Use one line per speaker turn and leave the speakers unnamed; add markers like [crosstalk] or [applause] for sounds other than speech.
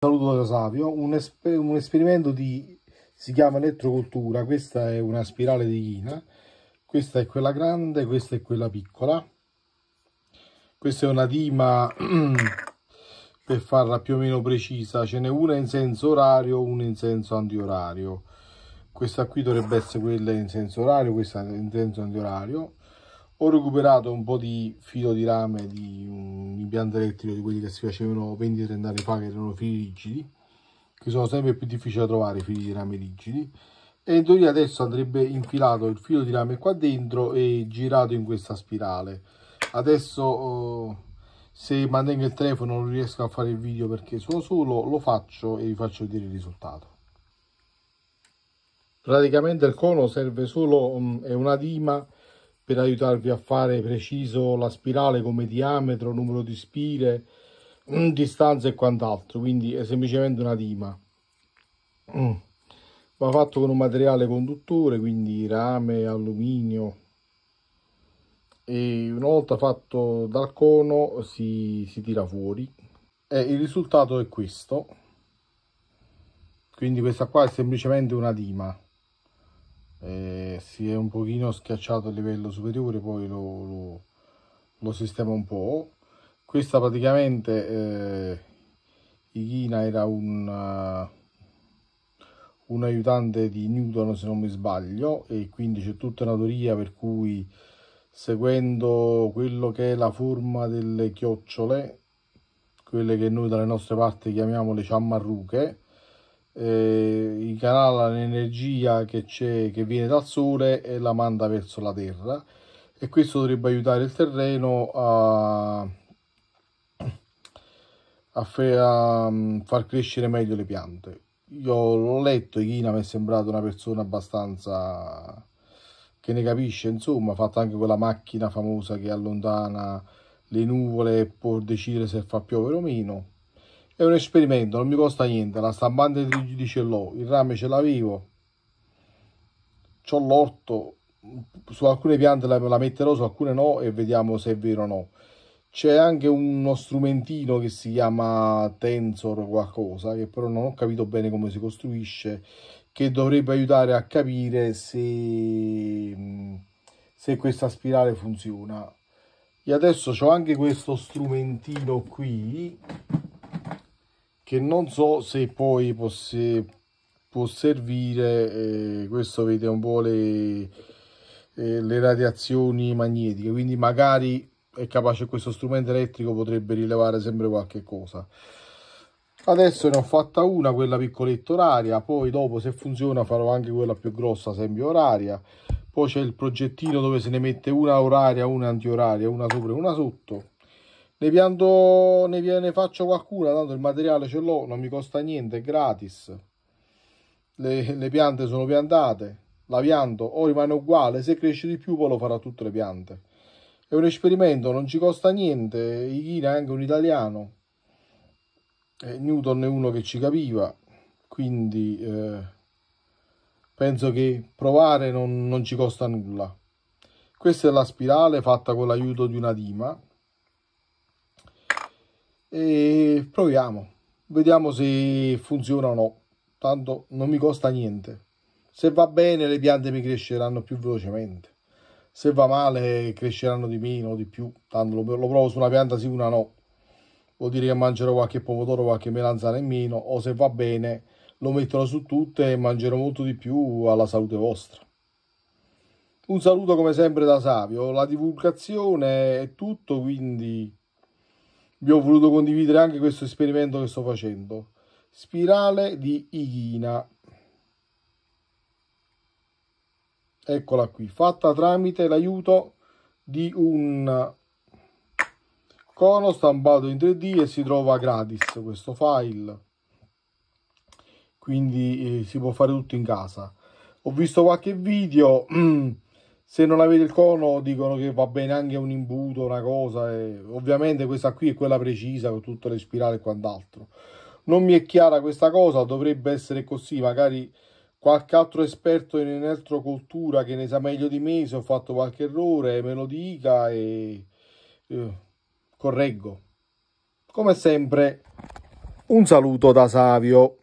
Saluto da Savio, un, esper un, esperimento di, si chiama elettrocoltura, questa è una spirale di china, questa è quella grande, questa è quella piccola, questa è una dima, [clears throat] per farla più o meno precisa, ce n'è una in senso orario, una in senso antiorario, questa qui dovrebbe essere quella in senso orario, questa in senso antiorario, ho recuperato un po' di filo di rame di un mm, impianto elettrico di quelli che si facevano 20-30 anni fa che erano fili rigidi che sono sempre più difficili da trovare i fili di rame rigidi e in teoria adesso andrebbe infilato il filo di rame qua dentro e girato in questa spirale adesso eh, se mantengo il telefono non riesco a fare il video perché sono solo lo faccio e vi faccio vedere il risultato praticamente il cono serve solo mm, è una dima per aiutarvi a fare preciso la spirale come diametro, numero di spire, mm, distanza e quant'altro, quindi è semplicemente una dima. Mm. Va fatto con un materiale conduttore, quindi rame, alluminio. E una volta fatto dal cono si, si tira fuori. E il risultato è questo. Quindi questa qua è semplicemente una dima eh, si è un pochino schiacciato il livello superiore poi lo, lo, lo sistema un po' questa praticamente eh, Ighina era un, uh, un aiutante di Newton se non mi sbaglio e quindi c'è tutta una teoria per cui seguendo quello che è la forma delle chiocciole quelle che noi dalle nostre parti chiamiamo le ciammarruche eh, il l'energia che, che viene dal sole e la manda verso la terra e questo dovrebbe aiutare il terreno a, a, mm, far crescere meglio le piante. Io l'ho letto, Ghina mi è sembrato una persona abbastanza che ne capisce, insomma, ha fatto anche quella macchina famosa che allontana le nuvole e può decidere se fa piovere o meno è un esperimento non mi costa niente la stampante di di ce l'ho il rame ce l'avevo c'ho l'orto su alcune piante la, la, metterò su alcune no e vediamo se è vero o no c'è anche uno strumentino che si chiama tensor qualcosa che però non ho capito bene come si costruisce che dovrebbe aiutare a capire se, se questa spirale funziona e adesso ho anche questo strumentino qui che non so se poi posse, può servire eh, questo vede un po' le, eh, le radiazioni magnetiche quindi magari è capace questo strumento elettrico potrebbe rilevare sempre qualche cosa adesso ne ho fatta una quella piccoletta oraria poi dopo se funziona farò anche quella più grossa sempre oraria poi c'è il progettino dove se ne mette una oraria una antioraria una sopra e una sotto ne pianto ne, ne faccio qualcuna tanto il materiale ce l'ho non mi costa niente è gratis le, le piante sono piantate la pianto o rimane uguale se cresce di più poi lo farà tutte le piante è un esperimento non ci costa niente Ichina è anche un italiano e eh, Newton è uno che ci capiva quindi eh, penso che provare non, non ci costa nulla questa è la spirale fatta con l'aiuto di una dima e proviamo vediamo se funziona o no tanto non mi costa niente se va bene le piante mi cresceranno più velocemente se va male cresceranno di meno o di più tanto lo, lo provo su una pianta sì una no vuol dire che mangerò qualche pomodoro qualche melanzana in meno o se va bene lo metterò su tutte e mangerò molto di più alla salute vostra un saluto come sempre da Savio la divulgazione è tutto quindi vi ho voluto condividere anche questo esperimento che sto facendo spirale di ighina eccola qui fatta tramite l'aiuto di un cono stampato in 3d e si trova gratis questo file quindi eh, si può fare tutto in casa ho visto qualche video [clears throat] se non avete il cono dicono che va bene anche un imbuto, una cosa, e ovviamente questa qui è quella precisa con tutte le spirali e quant'altro. Non mi è chiara questa cosa, dovrebbe essere così, magari qualche altro esperto in elettrocoltura che ne sa meglio di me se ho fatto qualche errore me lo dica e eh, correggo. Come sempre un saluto da Savio.